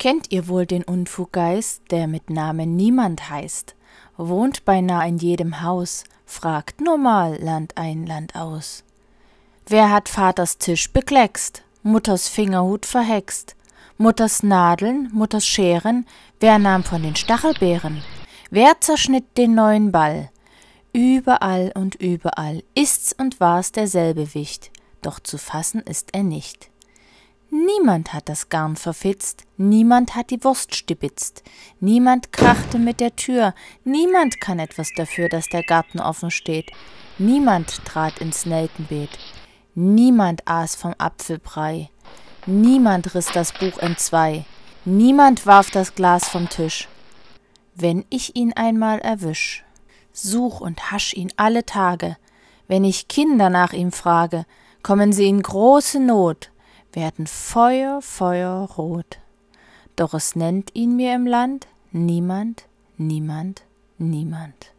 Kennt ihr wohl den Unfuggeist, der mit Namen niemand heißt? Wohnt beinahe in jedem Haus, fragt nur mal Land ein, Land aus. Wer hat Vaters Tisch bekleckst, Mutters Fingerhut verhext, Mutters Nadeln, Mutters Scheren, wer nahm von den Stachelbeeren? Wer zerschnitt den neuen Ball? Überall und überall ist's und war's derselbe Wicht, doch zu fassen ist er nicht. Niemand hat das Garn verfitzt, niemand hat die Wurst stibitzt, niemand krachte mit der Tür, niemand kann etwas dafür, dass der Garten offen steht, niemand trat ins Nelkenbeet, niemand aß vom Apfelbrei, niemand riss das Buch entzwei, niemand warf das Glas vom Tisch. Wenn ich ihn einmal erwisch, such und hasch ihn alle Tage, wenn ich Kinder nach ihm frage, kommen sie in große Not, werden Feuer, Feuer rot. Doch es nennt ihn mir im Land niemand, niemand, niemand.